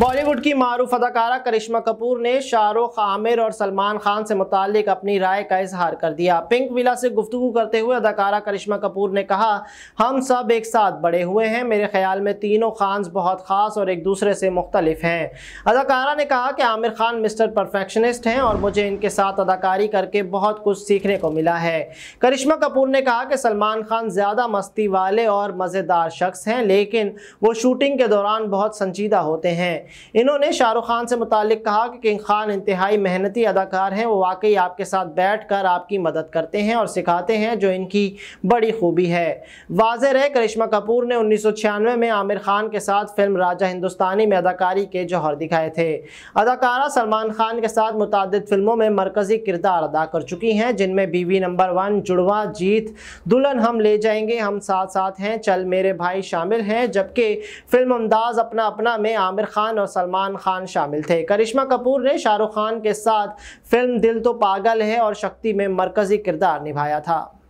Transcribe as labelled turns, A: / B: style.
A: बॉलीवुड की मारूफ अदाकारा करिश्मा कपूर ने शाहरुख आमिर और सलमान खान से मुतक अपनी राय का इजहार कर दिया पिंक विला से गुफ्तु करते हुए अदाकारा करिश्मा कपूर ने कहा हम सब एक साथ बड़े हुए हैं मेरे ख्याल में तीनों खान बहुत ख़ास और एक दूसरे से मुख्तलिफ हैं अदाकारा ने कहा कि आमिर खान मिस्टर परफेक्शनिस्ट हैं और मुझे इनके साथ अदाकारी करके बहुत कुछ सीखने को मिला है करिश्मा कपूर ने कहा कि सलमान खान ज़्यादा मस्ती वाले और मज़ेदार शख्स हैं लेकिन वो शूटिंग के दौरान बहुत संजीदा होते हैं इन्होंने शाहरुख खान से मुतालिक कहा कि किंग खान इंतहाई मेहनती अदाकार हैं वो वाकई आपके साथ बैठ कर आपकी मदद करते हैं और सिखाते हैं जो इनकी बड़ी खूबी है वाज है करिश्मा कपूर ने उन्नीस में आमिर खान के साथ फिल्म राजा हिंदुस्तानी में अदाकारी के जौहर दिखाए थे अदाकारा सलमान खान के साथ मुतद फिल्मों में मरकजी किरदार अदा कर चुकी हैं जिनमें बीवी नंबर वन जुड़वा जीत दुल्हन हम ले जाएंगे हम साथ साथ हैं चल मेरे भाई शामिल हैं जबकि फिल्म अंदाज अपना अपना में आमिर खान खान और सलमान खान शामिल थे करिश्मा कपूर ने शाहरुख खान के साथ फिल्म दिल तो पागल है और शक्ति में मरकजी किरदार निभाया था